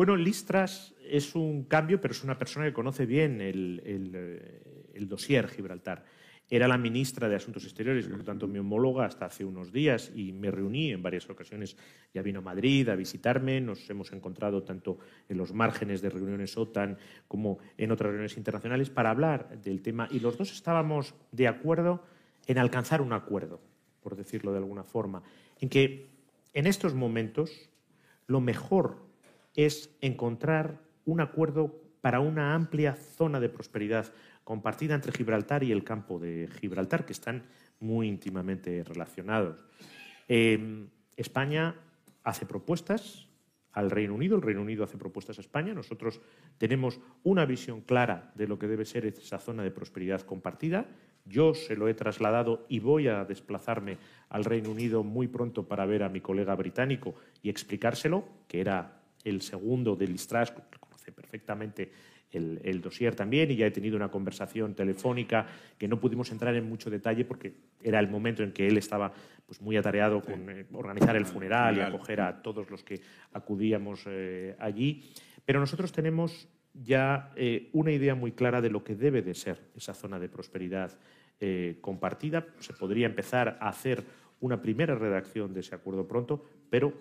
Bueno, Listras es un cambio, pero es una persona que conoce bien el, eh, dossier Gibraltar. Era la ministra de Asuntos Exteriores, por lo tanto mi homóloga hasta hace unos días y me reuní en varias ocasiones. Ya vino a Madrid a visitarme, nos hemos encontrado tanto en los márgenes de reuniones OTAN como en otras reuniones internacionales para hablar del tema y los dos estábamos de acuerdo en alcanzar un acuerdo, por decirlo de alguna forma, en que en estos momentos lo mejor es encontrar un acuerdo para una amplia zona de prosperidad compartida entre Gibraltar y el campo de Gibraltar, que están muy íntimamente relacionados. Em, España hace propuestas al Reino Unido, el Reino Unido hace propuestas a España, nosotros tenemos una visión clara de lo que debe ser esa zona de prosperidad compartida. Yo se lo he trasladado y voy a desplazarme al Reino Unido muy pronto para ver a mi colega británico y explicárselo, que era el segundo de Listras, que conoce perfectamente el, el dossier también, y ya he tenido una conversación telefónica que no pudimos entrar en mucho detalle porque era el momento en que él estaba pues, muy atareado con eh, organizar el ah, funeral y acoger a todos los que acudíamos eh, allí. Pero nosotros tenemos ya eh, una idea muy clara de lo que debe de ser esa zona de prosperidad compartida. Se podría empezar a hacer una primera redacción de ese acuerdo pronto, pero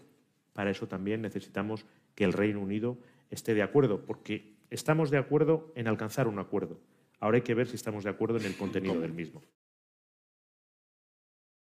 para eso también necesitamos que el Reino Unido esté de acuerdo, porque estamos de acuerdo en alcanzar un acuerdo. Ahora hay que ver si estamos de acuerdo en el contenido del mismo.